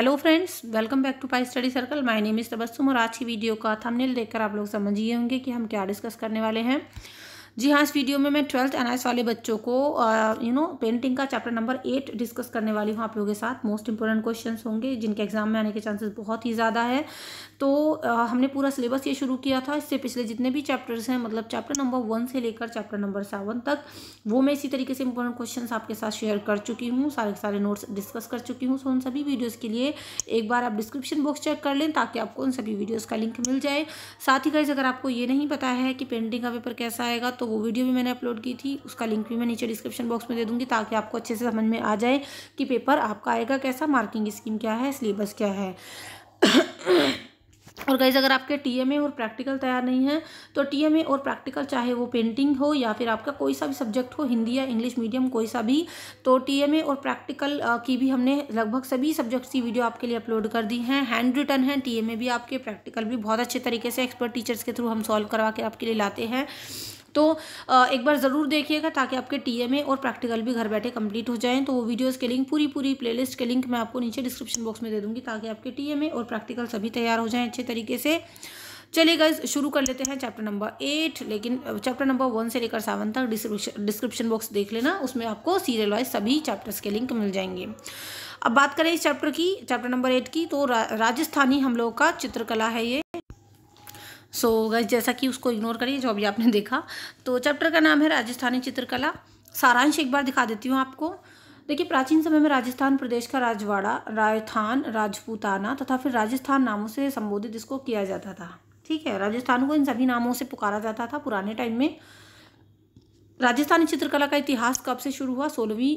hello friends welcome back to pie study circle my name is Tabassum और आज की video का थंबनेल देखकर आप लोग समझ गए होंगे कि हम क्या डिस्कस करने वाले हैं जी हाँ इस वीडियो में मैं ट्वेल्थ एन वाले बच्चों को यू नो पेंटिंग का चैप्टर नंबर एट डिस्कस करने वाली हूँ आप लोगों के साथ मोस्ट इंपॉर्टेंट क्वेश्चन होंगे जिनके एग्जाम में आने के चांसेस बहुत ही ज़्यादा है तो आ, हमने पूरा सिलेबस ये शुरू किया था इससे पिछले जितने भी चैप्टर्स हैं मतलब चैप्टर नंबर वन से लेकर चैप्टर नंबर सेवन तक वो मैं इसी तरीके से इंपॉर्टेंट क्वेश्चन आपके साथ शेयर कर चुकी हूँ सारे सारे नोट्स डिस्कस कर चुकी हूँ सो उन सभी वीडियोज़ के लिए एक बार आप डिस्क्रिप्शन बॉक्स चेक कर लें ताकि आपको उन सभी वीडियोज़ का लिंक मिल जाए साथ ही गाइज अगर आपको ये नहीं पता है कि पेंटिंग का पेपर कैसा आएगा तो वो वीडियो भी मैंने अपलोड की थी उसका लिंक भी मैं नीचे डिस्क्रिप्शन बॉक्स में दे दूँगी ताकि आपको अच्छे से समझ में आ जाए कि पेपर आपका आएगा कैसा मार्किंग स्कीम क्या है सिलेबस क्या है और गाइज अगर आपके टीएमए और प्रैक्टिकल तैयार नहीं है तो टीएमए और प्रैक्टिकल चाहे वो पेंटिंग हो या फिर आपका कोई सा भी सब्जेक्ट हो हिंदी या इंग्लिश मीडियम कोई सा भी तो टीएमए और प्रैक्टिकल की भी हमने लगभग सभी सब्जेक्ट्स की वीडियो आपके लिए अपलोड कर दी हैं हैंड रिटर्न है टीएमए भी आपके प्रैक्टिकल भी बहुत अच्छे तरीके से एक्सपर्ट टीचर्स के थ्रू हम सॉल्व करवा के आपके लिए लाते हैं तो एक बार ज़रूर देखिएगा ताकि आपके टीएमए और प्रैक्टिकल भी घर बैठे कंप्लीट हो जाएँ तो वो वीडियोज़ के लिंक पूरी पूरी प्लेलिस्ट के लिंक मैं आपको नीचे डिस्क्रिप्शन बॉक्स में दे दूँगी ताकि आपके टीएमए और प्रैक्टिकल सभी तैयार हो जाएँ अच्छे तरीके से चलिए गाइज शुरू कर लेते हैं चैप्टर नंबर एट लेकिन चैप्टर नंबर वन से लेकर सेवन तक डिस्क्रिप्शन बॉक्स देख लेना उसमें आपको सीरियल वाइज सभी चैप्टर्स के लिंक मिल जाएंगे अब बात करें इस चैप्टर की चैप्टर नंबर एट की तो रा, राजस्थानी हम लोगों का चित्रकला है ये सो so, गैस जैसा कि उसको इग्नोर करिए जो अभी आपने देखा तो चैप्टर का नाम है राजस्थानी चित्रकला सारांश एक बार दिखा देती हूँ आपको देखिए प्राचीन समय में राजस्थान प्रदेश का राजवाड़ा रायथान राजपूताना तथा फिर राजस्थान नामों से संबोधित इसको किया जाता था ठीक है राजस्थान को इन सभी नामों से पुकारा जाता था पुराने टाइम में राजस्थानी चित्रकला का इतिहास कब से शुरू हुआ सोलहवीं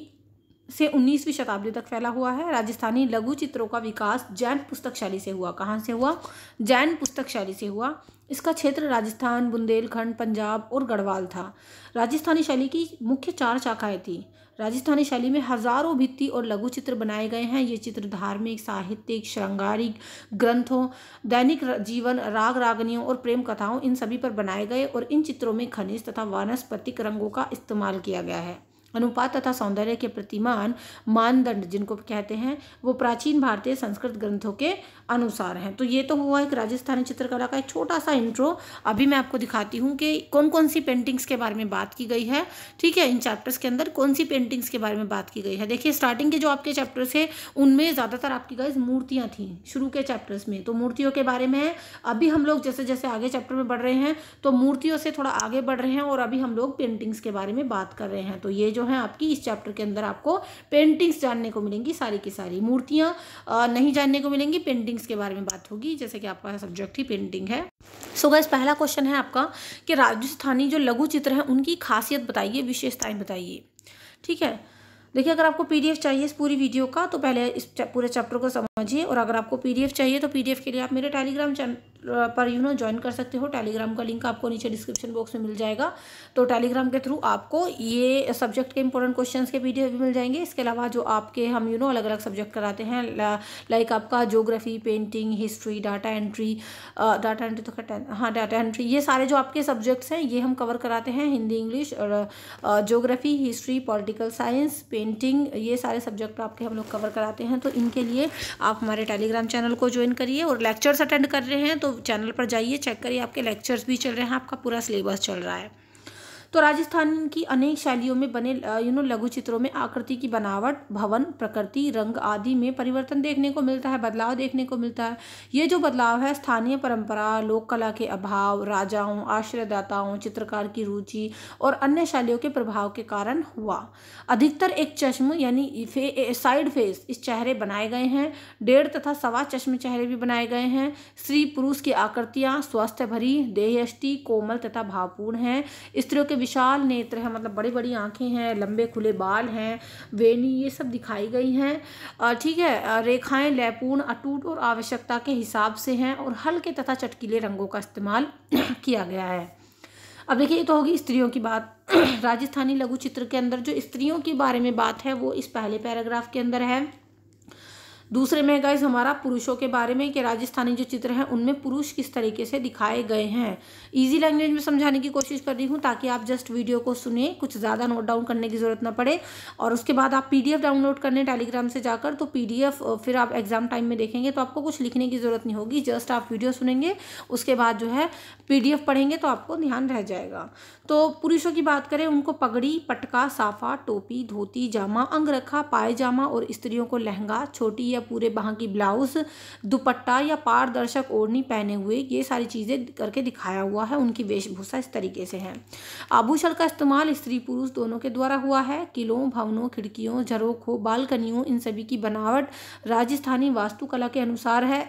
से 19वीं शताब्दी तक फैला हुआ है राजस्थानी लघु चित्रों का विकास जैन पुस्तक शैली से हुआ कहाँ से हुआ जैन पुस्तक शैली से हुआ इसका क्षेत्र राजस्थान बुंदेलखंड पंजाब और गढ़वाल था राजस्थानी शैली की मुख्य चार शाखाएँ थी राजस्थानी शैली में हजारों भित्ति और लघु चित्र बनाए गए हैं ये चित्र धार्मिक साहित्यिक श्रृंगारिक ग्रंथों दैनिक जीवन राग रागनियों और प्रेम कथाओं इन सभी पर बनाए गए और इन चित्रों में खनिज तथा वानस्पतिक रंगों का इस्तेमाल किया गया है अनुपात तथा सौंदर्य के प्रतिमान मानदंड जिनको कहते हैं वो प्राचीन भारतीय संस्कृत ग्रंथों के अनुसार हैं तो ये तो हुआ एक राजस्थानी चित्रकला का एक छोटा सा इंट्रो अभी मैं आपको दिखाती हूँ कि कौन कौन सी पेंटिंग्स के बारे में बात की गई है ठीक है इन चैप्टर्स के अंदर कौन सी पेंटिंग्स के बारे में बात की गई है देखिए स्टार्टिंग के जो आपके चैप्टर्स है उनमें ज़्यादातर आपकी गाइज मूर्तियाँ थी शुरू के चैप्टर्स में तो मूर्तियों के बारे में अभी हम लोग जैसे जैसे आगे चैप्टर में बढ़ रहे हैं तो मूर्तियों से थोड़ा आगे बढ़ रहे हैं और अभी हम लोग पेंटिंग्स के बारे में बात कर रहे हैं तो ये जो हैं आपकी इस चैप्टर के अंदर आपको पेंटिंग्स जानने को मिलेंगी सारी की सारी मूर्तियाँ नहीं जानने को मिलेंगी पेंटिंग्स के बारे में बात होगी जैसे कि आपका सब्जेक्ट ही पेंटिंग है सो so गैस पहला क्वेश्चन है आपका कि राजस्थानी जो लघु चित्र हैं उनकी खासियत बताइए विशेषताएं बताइए ठीक है देखिए अगर आपको पीडीएफ चाहिए इस पूरी वीडियो का तो पहले इस पूरे चैप्टर को समझिए और अगर आपको पीडीएफ चाहिए तो पीडीएफ के लिए आप मेरे टेलीग्राम चैनल पर यू नो ज्वाइन कर सकते हो टेलीग्राम का लिंक आपको नीचे डिस्क्रिप्शन बॉक्स में मिल जाएगा तो टेलीग्राम के थ्रू आपको ये सब्जेक्ट के इंपॉर्टेंट क्वेश्चंस के वीडियो भी मिल जाएंगे इसके अलावा जो आपके हम यू नो अलग अलग सब्जेक्ट कराते हैं लाइक आपका geography painting history data entry data entry तो हाँ डाटा एंट्री ये सारे जो आपके सब्जेक्ट्स हैं ये हम कवर कराते हैं हिंदी इंग्लिश और geography history political science painting ये सारे सब्जेक्ट आपके हम लोग कवर कराते हैं तो इनके लिए आप हमारे टेलीग्राम चैनल को ज्वाइन करिए और लेक्चर्स अटेंड कर रहे हैं तो चैनल पर जाइए चेक करिए आपके लेक्चर्स भी चल रहे हैं आपका पूरा सिलेबस चल रहा है तो राजस्थान की अनेक शैलियों में बने यू नो लघु चित्रों में आकृति की बनावट भवन प्रकृति रंग आदि में परिवर्तन देखने को मिलता है बदलाव देखने को मिलता है ये जो बदलाव है स्थानीय परंपरा लोक कला के अभाव राजाओं आश्रयदाताओं चित्रकार की रुचि और अन्य शैलियों के प्रभाव के कारण हुआ अधिकतर एक चश्म यानी साइड फेस इस चेहरे बनाए गए हैं डेढ़ तथा सवा चश्म चेहरे भी बनाए गए हैं स्त्री पुरुष की आकृतियाँ स्वस्थ भरी देहयष्टि कोमल तथा भावपूर्ण हैं स्त्रियों के विशाल नेत्र है मतलब बड़ी बड़ी आँखें हैं लंबे खुले बाल हैं वेनी ये सब दिखाई गई हैं ठीक है रेखाएं लैपूर्ण अटूट और आवश्यकता के हिसाब से हैं और हल्के तथा चटकीले रंगों का इस्तेमाल किया गया है अब देखिए ये तो होगी स्त्रियों की बात राजस्थानी लघु चित्र के अंदर जो स्त्रियों के बारे में बात है वो इस पहले पैराग्राफ के अंदर है दूसरे में गाइज हमारा पुरुषों के बारे में कि राजस्थानी जो चित्र हैं उनमें पुरुष किस तरीके से दिखाए गए हैं ईजी लैंग्वेज में समझाने की कोशिश कर रही हूँ ताकि आप जस्ट वीडियो को सुने कुछ ज़्यादा नोट डाउन करने की ज़रूरत ना पड़े और उसके बाद आप पी डाउनलोड करने टेलीग्राम से जाकर तो पी फिर आप एग्ज़ाम टाइम में देखेंगे तो आपको कुछ लिखने की ज़रूरत नहीं होगी जस्ट आप वीडियो सुनेंगे उसके बाद जो है पी पढ़ेंगे तो आपको ध्यान रह जाएगा तो पुरुषों की बात करें उनको पगड़ी पटका साफा टोपी धोती जामा अंगरखा पायजामा और स्त्रियों को लहंगा छोटी या पूरे बाह की ब्लाउज दुपट्टा या पारदर्शक ओढ़नी पहने हुए ये सारी चीज़ें करके दिखाया हुआ है उनकी वेशभूषा इस तरीके से है आभूषण का इस्तेमाल स्त्री पुरुष दोनों के द्वारा हुआ है किलों भवनों खिड़कियों झरोखों बालकनियों इन सभी की बनावट राजस्थानी वास्तुकला के अनुसार है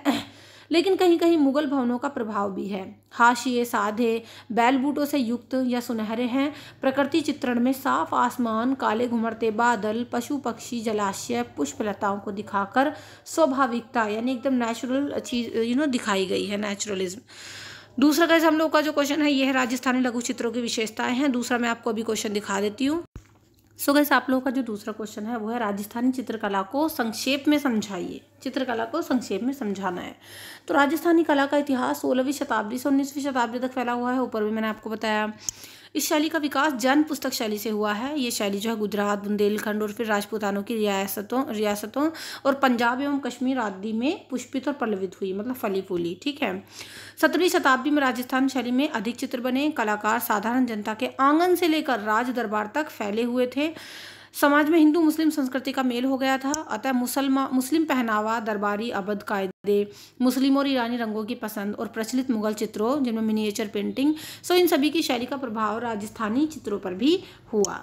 लेकिन कहीं कहीं मुगल भवनों का प्रभाव भी है हाशिए साधे बैल बूटों से युक्त या सुनहरे हैं प्रकृति चित्रण में साफ आसमान काले घुमरते बादल पशु पक्षी जलाशय पुष्पलताओं को दिखाकर स्वाभाविकता यानी एकदम नेचुरल चीज यू नो दिखाई गई है नेचुरलिज्म दूसरा कैसे हम लोग का जो क्वेश्चन है ये है राजस्थानी लघु चित्रों की विशेषताएं हैं दूसरा मैं आपको अभी क्वेश्चन दिखा देती हूँ सो so गैस आप लोगों का जो दूसरा क्वेश्चन है वो है राजस्थानी चित्रकला को संक्षेप में समझाइए चित्रकला को संक्षेप में समझाना है तो राजस्थानी कला का इतिहास सोलहवीं शताब्दी से उन्नीसवीं शताब्दी तक फैला हुआ है ऊपर भी मैंने आपको बताया इस शैली का विकास जन पुस्तक शैली से हुआ है ये शैली जो है गुजरात बुंदेलखंड और फिर राजपूतानों की रियासतों रियासतों और पंजाब एवं कश्मीर आदि में पुष्पित और पल्लवित हुई मतलब फली फूली ठीक है सत्रहवीं शताब्दी में राजस्थान शैली में अधिक चित्र बने कलाकार साधारण जनता के आंगन से लेकर राज दरबार तक फैले हुए थे समाज में हिंदू मुस्लिम संस्कृति का मेल हो गया था अतः मुसलमान मुस्लिम पहनावा दरबारी अबद कायदे मुस्लिम और ईरानी रंगों की पसंद और प्रचलित मुगल चित्रों जिनमें मिनिएचर पेंटिंग सो इन सभी की शैली का प्रभाव राजस्थानी चित्रों पर भी हुआ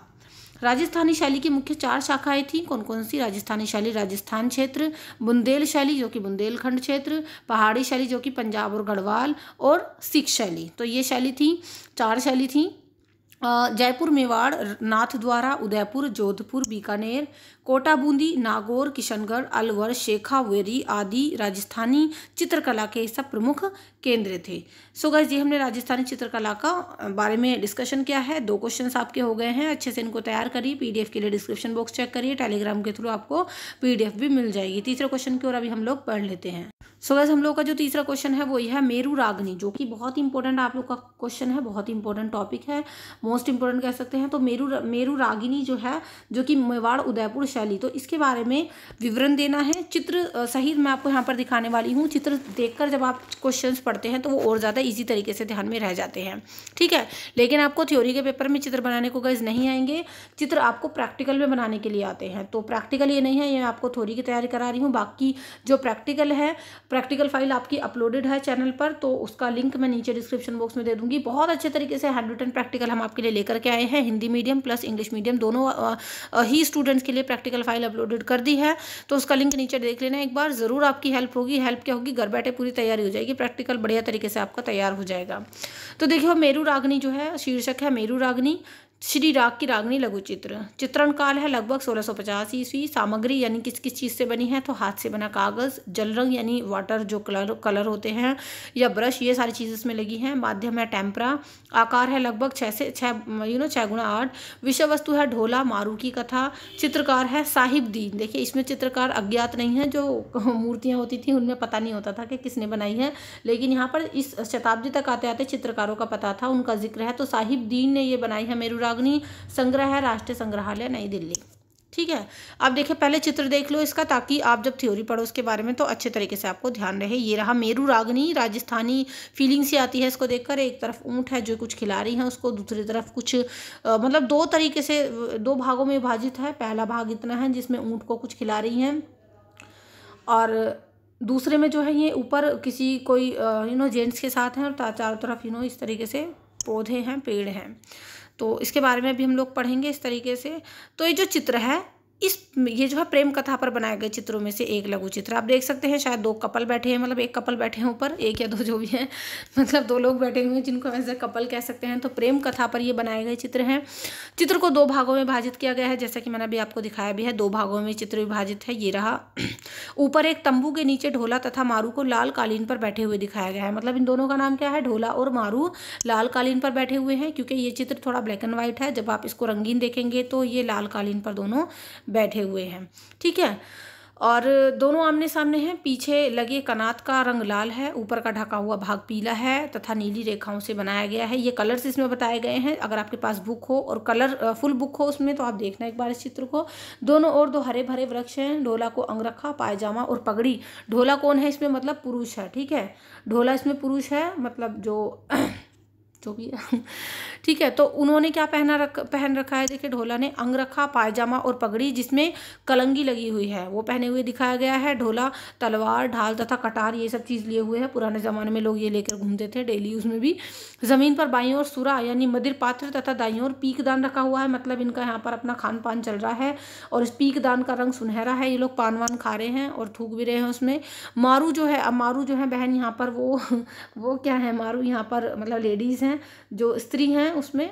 राजस्थानी शैली की मुख्य चार शाखाएं थीं कौन कौन सी राजस्थानी शैली राजस्थान क्षेत्र बुंदेल शैली जो कि बुंदेलखंड क्षेत्र पहाड़ी शैली जो कि पंजाब और गढ़वाल और सिख शैली तो ये शैली थी चार शैली थी जयपुर मेवाड़ नाथ द्वारा उदयपुर जोधपुर बीकानेर कोटा बूंदी नागौर किशनगढ़ अलवर शेखावेरी आदि राजस्थानी चित्रकला के सब प्रमुख केंद्र थे सो so गैस ये हमने राजस्थानी चित्रकला का बारे में डिस्कशन किया है दो क्वेश्चन आपके हो गए हैं अच्छे से इनको तैयार करिए पीडीएफ के लिए डिस्क्रिप्शन बॉक्स चेक करिए टेलीग्राम के थ्रू आपको पीडीएफ भी मिल जाएगी तीसरे क्वेश्चन की ओर अभी हम लोग पढ़ लेते हैं सो so गैस हम लोग का जो तीसरा क्वेश्चन है वो ये है मेरू रागनी जो कि बहुत इंपॉर्टेंट आप लोग का क्वेश्चन है बहुत इंपॉर्टेंट टॉपिक है मोस्ट इंपॉर्टेंट कह सकते हैं तो मेरू मेरू रागिनी जो है जो कि मेवाड़ उदयपुर शैली तो इसके बारे में विवरण देना है चित्र सहित मैं आपको यहाँ पर दिखाने वाली हूँ चित्र देखकर जब आप क्वेश्चंस पढ़ते हैं तो वो और ज़्यादा इजी तरीके से ध्यान में रह जाते हैं ठीक है लेकिन आपको थ्योरी के पेपर में चित्र बनाने को गज नहीं आएंगे चित्र आपको प्रैक्टिकल में बनाने के लिए आते हैं तो प्रैक्टिकल ये नहीं है ये आपको थ्योरी की तैयारी करा रही हूँ बाकी जो प्रैक्टिकल है प्रैक्टिकल फाइल आपकी अपलोडेड है चैनल पर तो उसका लिंक मैं नीचे डिस्क्रिप्शन बॉक्स में दे दूँगी बहुत अच्छे तरीके से हैंड रिटन प्रैक्टिकल हम आपके लिए लेकर के आए हैं Hindi medium plus English medium दोनों ही स्टूडेंट्स के लिए प्रैक्टिकल प्रैक्टिकल फाइल अपलोडेड कर दी है तो उसका लिंक नीचे देख लेना एक बार ज़रूर आपकी हेल्प होगी हेल्प क्या होगी घर बैठे पूरी तैयारी हो जाएगी प्रैक्टिकल बढ़िया तरीके से आपका तैयार हो जाएगा तो देखियो मेरू रागनी जो है शीर्षक है मेरू रागनी श्री राग की रागनी लघु चित्र चित्रण काल है लगभग 1650 ईस्वी सामग्री यानी किस किस चीज़ से बनी है तो हाथ से बना कागज़ जल रंग यानी वाटर जो कलर कलर होते हैं या ब्रश ये सारी चीज़ें इसमें लगी हैं माध्यम है टेम्परा आकार है लगभग छः से छः यू नो छः गुणा आठ विषय वस्तु है ढोला मारू की कथा चित्रकार है साहिब दीन देखिए इसमें चित्रकार अज्ञात नहीं है जो मूर्तियाँ होती थी उनमें पता नहीं होता था कि किसने बनाई है लेकिन यहाँ पर इस शताब्दी तक आते आते चित्रकारों का पता था उनका जिक्र है तो साहिब दीन ने ये बनाई है मेरू मंदाग्नि संग्रह है राष्ट्रीय संग्रहालय नई दिल्ली ठीक है अब देखिए पहले चित्र देख लो इसका ताकि आप जब थ्योरी पढ़ो उसके बारे में तो अच्छे तरीके से आपको ध्यान रहे ये रहा मेरू रागनी राजस्थानी फीलिंग सी आती है इसको देखकर एक तरफ ऊँट है जो कुछ खिला रही है उसको दूसरी तरफ कुछ आ, मतलब दो तरीके से दो भागों में विभाजित है पहला भाग इतना है जिसमें ऊँट को कुछ खिला रही हैं और दूसरे में जो है ये ऊपर किसी कोई यू नो जेंट्स के साथ हैं और चारों तरफ यू नो इस तरीके से पौधे हैं पेड़ हैं तो इसके बारे में भी हम लोग पढ़ेंगे इस तरीके से तो ये जो चित्र है इस ये जो है प्रेम कथा पर बनाए गए चित्रों में से एक लघु चित्र आप देख सकते हैं शायद दो कपल बैठे हैं मतलब एक कपल बैठे हैं ऊपर एक या दो जो भी हैं मतलब दो लोग बैठे हुए हैं जिनको हम कपल कह सकते हैं तो प्रेम कथा पर ये बनाए गए चित्र हैं चित्र को दो भागों में विभाजित किया गया है जैसा कि मैंने अभी आपको दिखाया भी है दो भागों में चित्र विभाजित है ये रहा ऊपर एक तंबू के नीचे ढोला तथा मारू को लाल कालीन पर बैठे हुए दिखाया गया है मतलब इन दोनों का नाम क्या है ढोला और मारू लाल कालीन पर बैठे हुए हैं क्योंकि ये चित्र थोड़ा ब्लैक एंड व्हाइट है जब आप इसको रंगीन देखेंगे तो ये लाल कालीन पर दोनों बैठे हुए हैं ठीक है और दोनों आमने सामने हैं पीछे लगे कनात का रंग लाल है ऊपर का ढका हुआ भाग पीला है तथा नीली रेखाओं से बनाया गया है ये कलर्स इसमें बताए गए हैं अगर आपके पास बुक हो और कलर फुल बुक हो उसमें तो आप देखना एक बार इस चित्र को दोनों ओर दो हरे भरे वृक्ष हैं ढोला को अंगरखा पायजामा और पगड़ी ढोला कौन है इसमें मतलब पुरुष है ठीक है ढोला इसमें पुरुष है मतलब जो जो भी है ठीक है तो उन्होंने क्या पहना रख पहन रखा है देखिए ढोला ने अंगरखा पायजामा और पगड़ी जिसमें कलंगी लगी हुई है वो पहने हुए दिखाया गया है ढोला तलवार ढाल तथा कटार ये सब चीज़ लिए हुए हैं पुराने ज़माने में लोग ये लेकर घूमते थे डेली उसमें भी ज़मीन पर बाई और सुरा यानी मदिर पात्र तथा दाई और पीक दान रखा हुआ है मतलब इनका यहाँ पर अपना खान पान चल रहा है और इस पीक दान का रंग सुनहरा है ये लोग पान वान खा रहे हैं और थूक भी रहे हैं उसमें मारू जो है अब मारू जो है बहन यहाँ पर वो वो क्या है मारू यहाँ पर मतलब लेडीज़ हैं हैं जो स्त्री हैं उसमें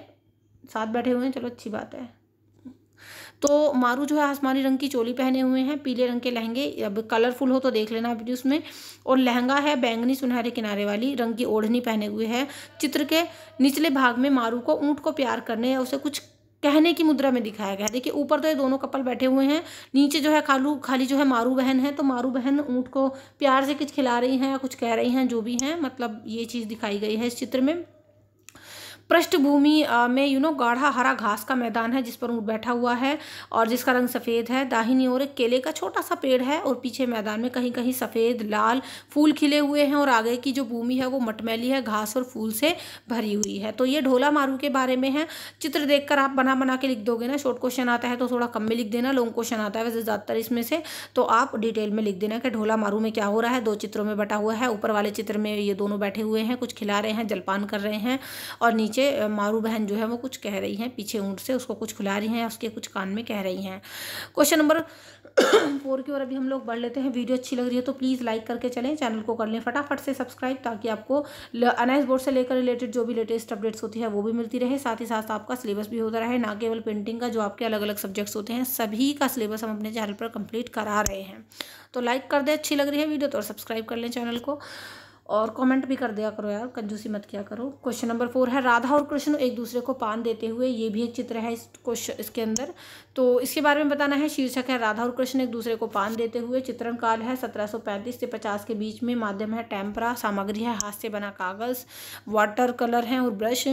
साथ बैठे हुए हैं चलो अच्छी बात है तो मारू जो है आसमानी रंग की चोली पहने हुए हैं पीले रंग के लहंगे अब कलरफुल हो तो देख लेना अभी उसमें और लहंगा है बैंगनी सुनहरे किनारे वाली रंग की ओढ़नी पहने हुए है चित्र के निचले भाग में मारू को ऊँट को प्यार करने या उसे कुछ कहने की मुद्रा में दिखाया गया है देखिए ऊपर तो ये दोनों कपल बैठे हुए हैं नीचे जो है खालू खाली जो है मारू बहन है तो मारू बहन ऊँट को प्यार से कुछ खिला रही हैं या कुछ कह रही हैं जो भी हैं मतलब ये चीज़ दिखाई गई है इस चित्र में पृष्ठभूमि में यू नो गाढ़ा हरा घास का मैदान है जिस पर ऊँट बैठा हुआ है और जिसका रंग सफ़ेद है दाहिनी ओर एक केले का छोटा सा पेड़ है और पीछे मैदान में कहीं कहीं सफ़ेद लाल फूल खिले हुए हैं और आगे की जो भूमि है वो मटमैली है घास और फूल से भरी हुई है तो ये ढोला मारू के बारे में है चित्र देखकर आप बना बना के लिख दोगे ना शॉर्ट क्वेश्चन आता है तो थोड़ा कम में लिख देना लॉन्ग क्वेश्चन आता है वैसे ज़्यादातर इसमें से तो आप डिटेल में लिख देना कि ढोला मारू में क्या हो रहा है दो चित्रों में बटा हुआ है ऊपर वाले चित्र में ये दोनों बैठे हुए हैं कुछ खिला रहे हैं जलपान कर रहे हैं और नीचे पीछे मारू बहन जो है वो कुछ कह रही हैं पीछे ऊँट से उसको कुछ खुला रही हैं उसके कुछ कान में कह रही हैं क्वेश्चन नंबर फोर की ओर अभी हम लोग बढ़ लेते हैं वीडियो अच्छी लग रही है तो प्लीज़ लाइक करके चलें चैनल को कर लें फटाफट से सब्सक्राइब ताकि आपको अनाइस बोर्ड से लेकर रिलेटेड जो भी लेटेस्ट अपडेट्स होती है वो भी मिलती रहे साथ ही साथ आपका सिलेबस भी होता रहे ना केवल पेंटिंग का जो आपके अलग अलग सब्जेक्ट्स होते हैं सभी का सिलेबस हम अपने चैनल पर कंप्लीट करा रहे हैं तो लाइक कर दें अच्छी लग रही है वीडियो तो और सब्सक्राइब कर लें चैनल को और कमेंट भी कर दिया करो यार कंजूसी मत किया करो क्वेश्चन नंबर फोर है राधा और कृष्ण एक दूसरे को पान देते हुए ये भी एक चित्र है इस क्वेश्चन इसके अंदर तो इसके बारे में बताना है शीर्षक है राधा और कृष्ण एक दूसरे को पान देते हुए चित्रण काल है 1735 से 50 के बीच में माध्यम है टेम्परा सामग्री है हाथ से बना कागज़ वाटर कलर है और ब्रश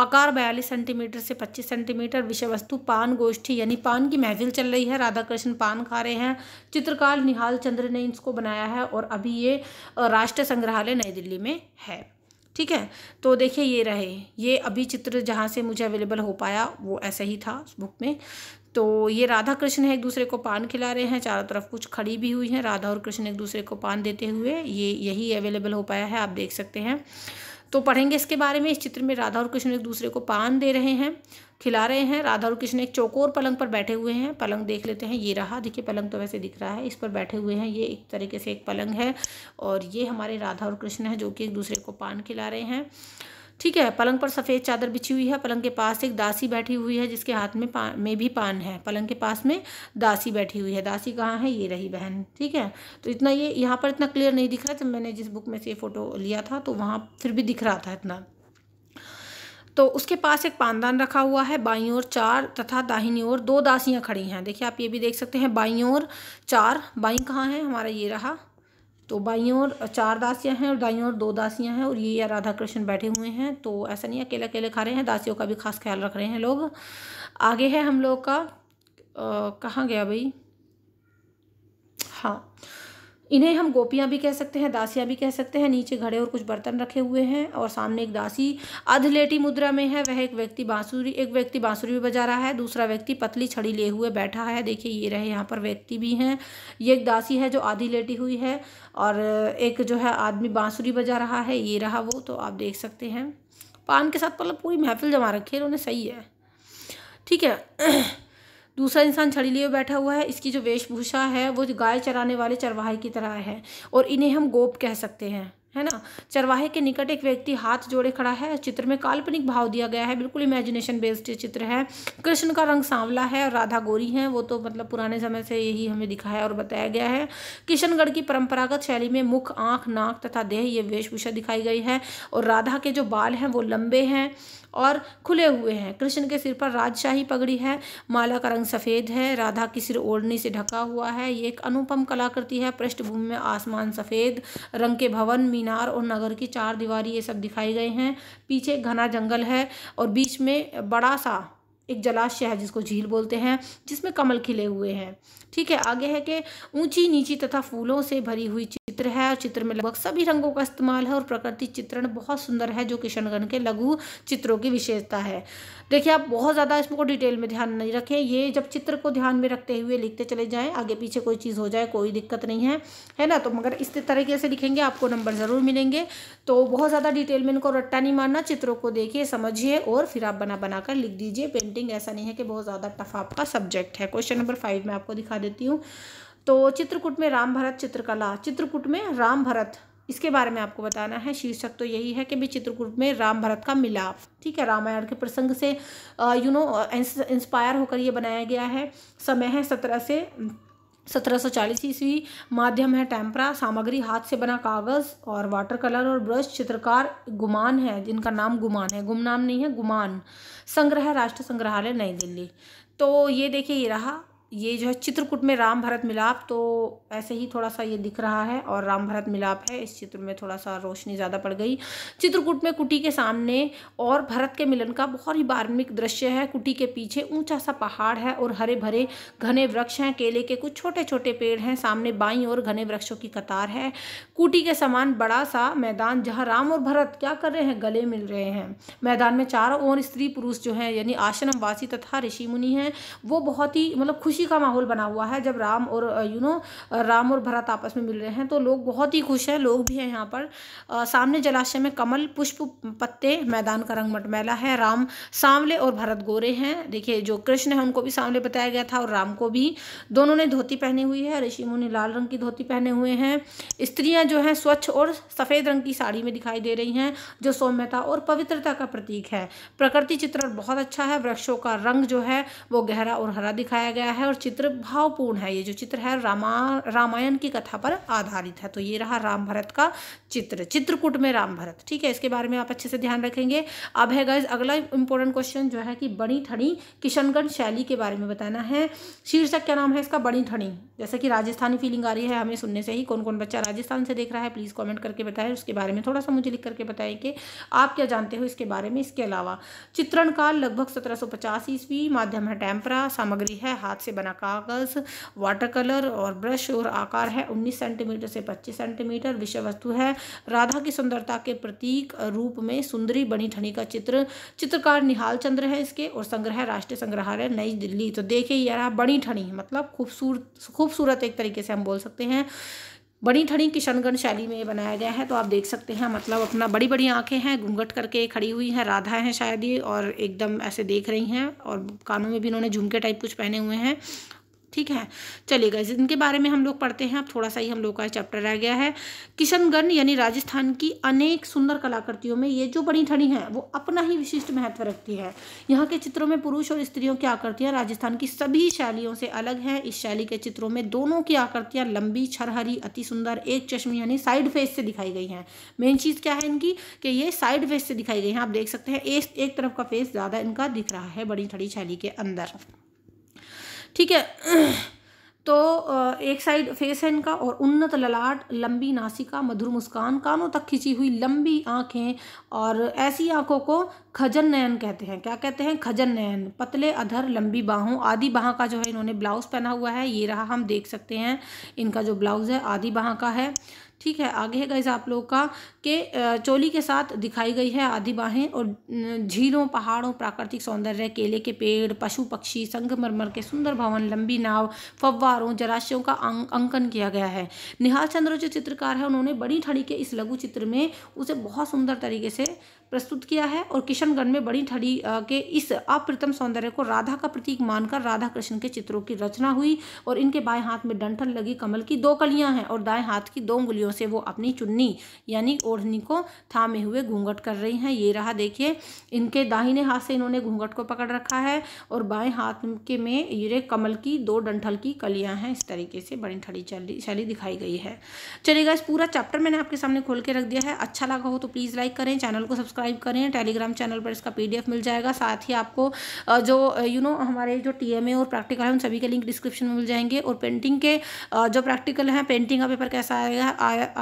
आकार बयालीस सेंटीमीटर से 25 सेंटीमीटर विषय वस्तु पान गोष्ठी यानी पान की महफिल चल रही है राधा कृष्ण पान खा रहे हैं चित्रकार निहाल चंद्र ने इसको बनाया है और अभी ये राष्ट्रीय संग्रहालय नई दिल्ली में है ठीक है तो देखिए ये रहे ये अभी चित्र जहाँ से मुझे अवेलेबल हो पाया वो ऐसा ही था उस बुक में तो ये राधा कृष्ण है एक दूसरे को पान खिला रहे हैं चारों तरफ कुछ खड़ी भी हुई हैं राधा और कृष्ण एक दूसरे को पान देते हुए ये यही अवेलेबल हो पाया है आप देख सकते हैं तो पढ़ेंगे इसके बारे में इस चित्र में राधा और कृष्ण एक दूसरे को पान दे रहे हैं खिला रहे हैं राधा और कृष्ण एक चौकोर पलंग पर बैठे हुए हैं पलंग देख लेते हैं ये रहा देखिए पलंग तो वैसे दिख रहा है इस पर बैठे हुए हैं ये एक तरीके से एक पलंग है और ये हमारे राधा और कृष्ण है जो कि एक दूसरे को पान खिला रहे हैं ठीक है पलंग पर सफ़ेद चादर बिछी हुई है पलंग के पास एक दासी बैठी हुई है जिसके हाथ में पान में भी पान है पलंग के पास में दासी बैठी हुई है दासी कहाँ है ये रही बहन ठीक है तो इतना ये यहाँ पर इतना क्लियर नहीं दिख रहा है मैंने जिस बुक में से ये फ़ोटो लिया था तो वहाँ फिर भी दिख रहा था इतना तो उसके पास एक पानदान रखा हुआ है बाई ओर चार तथा दाहिनी ओर दो दासियाँ खड़ी हैं देखिए आप ये भी देख सकते हैं बाई ओर चार बाई कहाँ है हमारा ये रहा तो बाई और चार दासियां हैं और दाई और दो दासियां हैं और ये राधा कृष्ण बैठे हुए हैं तो ऐसा नहीं अकेले अकेले खा रहे हैं दासियों का भी खास ख्याल रख रहे हैं लोग आगे है हम लोग का कहाँ गया भाई हाँ इन्हें हम गोपियाँ भी कह सकते हैं दासियाँ भी कह सकते हैं नीचे घड़े और कुछ बर्तन रखे हुए हैं और सामने एक दासी अधलेटी मुद्रा में है वह एक व्यक्ति बांसुरी एक व्यक्ति बांसुरी भी बजा रहा है दूसरा व्यक्ति पतली छड़ी लिए हुए बैठा है देखिए ये रहे यहाँ पर व्यक्ति भी हैं ये एक दासी है जो आधी लेटी हुई है और एक जो है आदमी बाँसुरी बजा रहा है ये रहा वो तो आप देख सकते हैं पान के साथ मतलब पूरी महफिल जमा रखी है उन्हें सही है ठीक है दूसरा इंसान छड़ी लिए बैठा हुआ है इसकी जो वेशभूषा है वो गाय चराने वाले चरवाहे की तरह है और इन्हें हम गोप कह सकते हैं है ना चरवाहे के निकट एक व्यक्ति हाथ जोड़े खड़ा है चित्र में काल्पनिक भाव दिया गया है बिल्कुल इमेजिनेशन बेस्ड चित्र है कृष्ण का रंग सांवला है और राधा गोरी हैं वो तो मतलब पुराने समय से यही हमें दिखाया और बताया गया है किशनगढ़ की परंपरागत शैली में मुख आंख नाक तथा देह ये वेशभूषा दिखाई गई है और राधा के जो बाल हैं वो लंबे हैं और खुले हुए हैं कृष्ण के सिर पर राजशाही पगड़ी है माला का रंग सफ़ेद है राधा की सिर ओढ़नी से ढका हुआ है ये एक अनुपम कलाकृति है पृष्ठभूमि में आसमान सफ़ेद रंग के भवन मीनार और नगर की चार दीवारी ये सब दिखाई गए हैं पीछे घना जंगल है और बीच में बड़ा सा एक जलाशय है जिसको झील बोलते हैं जिसमें कमल खिले हुए हैं ठीक है आगे है कि ऊंची नीची तथा फूलों से भरी हुई चित्र है और चित्र में लगभग सभी रंगों का इस्तेमाल है और प्रकृति चित्रण बहुत सुंदर है जो किशनगंज के लघु चित्रों की विशेषता है देखिए आप बहुत ज़्यादा इसको डिटेल में ध्यान नहीं रखें ये जब चित्र को ध्यान में रखते हुए लिखते चले जाएँ आगे पीछे कोई चीज़ हो जाए कोई दिक्कत नहीं है है ना तो मगर इस तरीके से लिखेंगे आपको नंबर ज़रूर मिलेंगे तो बहुत ज़्यादा डिटेल में इनको रट्टा नहीं मारना चित्रों को देखिए समझिए और फिर आप बना बना कर लिख दीजिए पेंटिंग ऐसा नहीं है कि बहुत ज़्यादा टफ आपका सब्जेक्ट है क्वेश्चन नंबर फाइव में आपको दिखा देती हूँ तो चित्रकूट में राम भरत चित्रकला चित्रकूट में राम भरत इसके बारे में आपको बताना है शीर्षक तो यही है कि भी चित्रकूट में राम भरत का मिलाप ठीक है रामायण के प्रसंग से यू नो इंस्पायर होकर ये बनाया गया है समय है सत्रह से सत्रह सौ चालीस ईस्वी माध्यम है टेम्परा सामग्री हाथ से बना कागज़ और वाटर कलर और ब्रश चित्रकार गुमान है जिनका नाम गुमान है गुमनाम नहीं है गुमान संग्रह राष्ट्र संग्रहालय नई दिल्ली तो ये देखिए ये रहा ये जो है चित्रकूट में राम भरत मिलाप तो ऐसे ही थोड़ा सा ये दिख रहा है और राम भरत मिलाप है इस चित्र में थोड़ा सा रोशनी ज़्यादा पड़ गई चित्रकूट में कुटी के सामने और भरत के मिलन का बहुत ही बार्मिक दृश्य है कुटी के पीछे ऊंचा सा पहाड़ है और हरे भरे घने वृक्ष हैं केले के कुछ छोटे छोटे पेड़ हैं सामने बाई और घने वृक्षों की कतार है कुटी के समान बड़ा सा मैदान जहाँ राम और भरत क्या कर रहे हैं गले मिल रहे हैं मैदान में चारों ओर स्त्री पुरुष जो हैं यानी आश्रमवासी तथा ऋषि मुनि हैं वो बहुत ही मतलब खुश खुशी का माहौल बना हुआ है जब राम और यू नो राम और भरत आपस में मिल रहे हैं तो लोग बहुत ही खुश हैं लोग भी हैं यहाँ पर आ, सामने जलाशय में कमल पुष्प पत्ते मैदान का रंग मटमैला है राम सांवले और भरत गोरे हैं देखिए जो कृष्ण है उनको भी सांवले बताया गया था और राम को भी दोनों ने धोती पहनी हुई है ऋषि मुनि लाल रंग की धोती पहने हुए हैं स्त्रियाँ जो हैं स्वच्छ और सफ़ेद रंग की साड़ी में दिखाई दे रही हैं जो सौम्यता और पवित्रता का प्रतीक है प्रकृति चित्रण बहुत अच्छा है वृक्षों का रंग जो है वो गहरा और हरा दिखाया गया है और चित्र भावपूर्ण है ये जो चित्र है रामा रामायण की कथा पर आधारित है तो ये रहा राम भरत का चित्र चित्रकूट में राम भरत ठीक है इसके बारे में आप अच्छे से ध्यान रखेंगे अब है गाइज अगला इंपॉर्टेंट क्वेश्चन जो है कि बड़ी ठणी किशनगढ़ शैली के बारे में बताना है शीर्षक क्या नाम है इसका बड़ी ठणी जैसे कि राजस्थानी फीलिंग आ रही है हमें सुनने से ही कौन कौन बच्चा राजस्थान से देख रहा है प्लीज़ कॉमेंट करके बताएं उसके बारे में थोड़ा सा मुझे लिख करके बताएं कि आप क्या जानते हो इसके बारे में इसके अलावा चित्रण काल लगभग सत्रह सौ ईस्वी माध्यम है टेम्परा सामग्री है हाथ से बना कागज वाटर कलर और ब्रश और आकार है उन्नीस सेंटीमीटर से पच्चीस सेंटीमीटर विषय वस्तु है राधा की सुंदरता के प्रतीक रूप में सुंदरी बनी ठनी का चित्र चित्रकार निहाल चंद्र है इसके और संग्रह राष्ट्रीय संग्रहालय नई दिल्ली तो देखिए यह बनी ठनी मतलब खूबसूरत खूबसूरत एक तरीके से हम बोल सकते हैं बड़ी ठड़ी किशनगंज शैली में बनाया गया है तो आप देख सकते हैं मतलब अपना बड़ी बड़ी आंखें हैं घूंघट करके खड़ी हुई हैं राधा हैं शायद ये और एकदम ऐसे देख रही हैं और कानों में भी इन्होंने झुमके टाइप कुछ पहने हुए हैं ठीक है चलेगा इनके बारे में हम लोग पढ़ते हैं अब थोड़ा सा ही हम लोग का चैप्टर रह गया है किशनगढ़ यानी राजस्थान की अनेक सुंदर कलाकृतियों में ये जो बनी ठड़ी है वो अपना ही विशिष्ट महत्व रखती है यहाँ के चित्रों में पुरुष और स्त्रियों की आकृतियाँ राजस्थान की सभी शैलियों से अलग हैं इस शैली के चित्रों में दोनों की आकृतियाँ लंबी छरहरी अति सुंदर एक चश्मी यानी साइड फेस से दिखाई गई हैं मेन चीज़ क्या है इनकी कि ये साइड फेस से दिखाई गई हैं आप देख सकते हैं एक तरफ का फेस ज़्यादा इनका दिख रहा है बड़ी ठड़ी शैली के अंदर ठीक है तो एक साइड फेस है इनका और उन्नत ललाट लंबी नासिका मधुर मुस्कान कानों तक खिंची हुई लंबी आँखें और ऐसी आँखों को खजन नयन कहते हैं क्या कहते हैं खजन नयन पतले अधर लंबी बाहों आधी बाह का जो है इन्होंने ब्लाउज़ पहना हुआ है ये रहा हम देख सकते हैं इनका जो ब्लाउज़ है आधी बाह का है ठीक है आगे है गैस आप लोग का के चोली के साथ दिखाई गई है आधी बाहें और झीलों पहाड़ों प्राकृतिक सौंदर्य केले के पेड़ पशु पक्षी संगमरमर के सुंदर भवन लंबी नाव फव्वार धारों जलाशयों का अंकन किया गया है निहाल चंद्र जो चित्रकार है उन्होंने बड़ी ठड़ी के इस लघु चित्र में उसे बहुत सुंदर तरीके से प्रस्तुत किया है और किशनगंज में बड़ी ठड़ी के इस अप्रतम सौंदर्य को राधा का प्रतीक मानकर राधा कृष्ण के चित्रों की रचना हुई और इनके बाएं हाथ में डंठल लगी कमल की दो कलियां हैं और दाएं हाथ की दो उंगलियों से वो अपनी चुन्नी यानी ओढ़नी को थामे हुए घूंघट कर रही हैं ये रहा देखिए इनके दाहिने हाथ से इन्होंने घूंघट को पकड़ रखा है और बाएँ हाथ के में ये कमल की दो डंठल की कलियाँ हैं इस तरीके से बड़ी ठड़ी शैली दिखाई गई है चलेगा इस पूरा चैप्टर मैंने आपके सामने खोल के रख दिया है अच्छा लगा हो तो प्लीज़ लाइक करें चैनल को सब्सक्राइब सब्सक्राइब करें टेलीग्राम चैनल पर इसका पीडीएफ मिल जाएगा साथ ही आपको जो यू नो हमारे जो टीएमए और प्रैक्टिकल है उन सभी के लिंक डिस्क्रिप्शन में मिल जाएंगे और पेंटिंग के जो प्रैक्टिकल हैं पेंटिंग का पेपर कैसा आएगा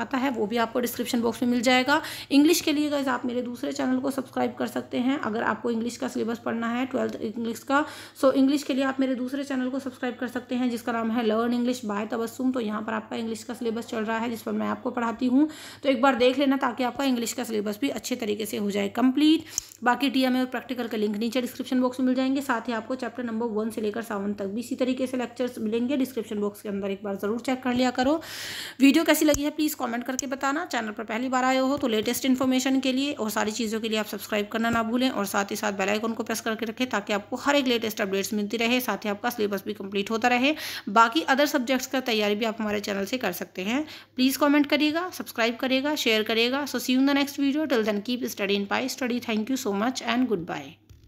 आता है वो भी आपको डिस्क्रिप्शन बॉक्स में मिल जाएगा इंग्लिश के लिए गाइज आप मेरे दूसरे चैनल को सब्सक्राइब कर सकते हैं अगर आपको इंग्लिश का सिलेबस पढ़ना है ट्वेल्थ इंग्लिश का सो इंग्लिश के लिए आप मेरे दूसरे चैनल को सब्सक्राइब कर सकते हैं जिसका नाम है लर्न इंग्लिश बाय तबस्सुम तो यहाँ पर आपका इंग्लिश का सिलेबस चल रहा है जिस पर मैं आपको पढ़ाती हूँ तो एक बार देख लेना ताकि आपका इंग्लिश का सिलेबस भी अच्छे तरीके से हो हो जाए कंप्लीट बाकी टीएमए और प्रैक्टिकल का लिंक नीचे डिस्क्रिप्शन बॉक्स में मिल जाएंगे साथ ही आपको चैप्टर नंबर वन से लेकर सेवन तक भी इसी तरीके से लेक्चर्स मिलेंगे डिस्क्रिप्शन बॉक्स के अंदर एक बार ज़रूर चेक कर लिया करो वीडियो कैसी लगी है प्लीज़ कॉमेंट करके बताना चैनल पर पहली बार आए हो तो लेटेस्ट इन्फॉर्मेशन के लिए और सारी चीज़ों के लिए आप सब्सक्राइब करना ना भूलें और साथ ही साथ बेलाइकन को प्रेस करके रखें ताकि आपको हर एक लेटेस्ट अपडेट्स मिलती रहे साथ ही आपका सिलेबस भी कंप्लीट होता रहे बाकी अदर सब्जेक्ट्स का तैयारी भी आप हमारे चैनल से कर सकते हैं प्लीज़ कॉमेंट करिएगा सब्सक्राइब करिएगा शेयर करिएगा so see in the next video till then keep study brain study thank you so much and goodbye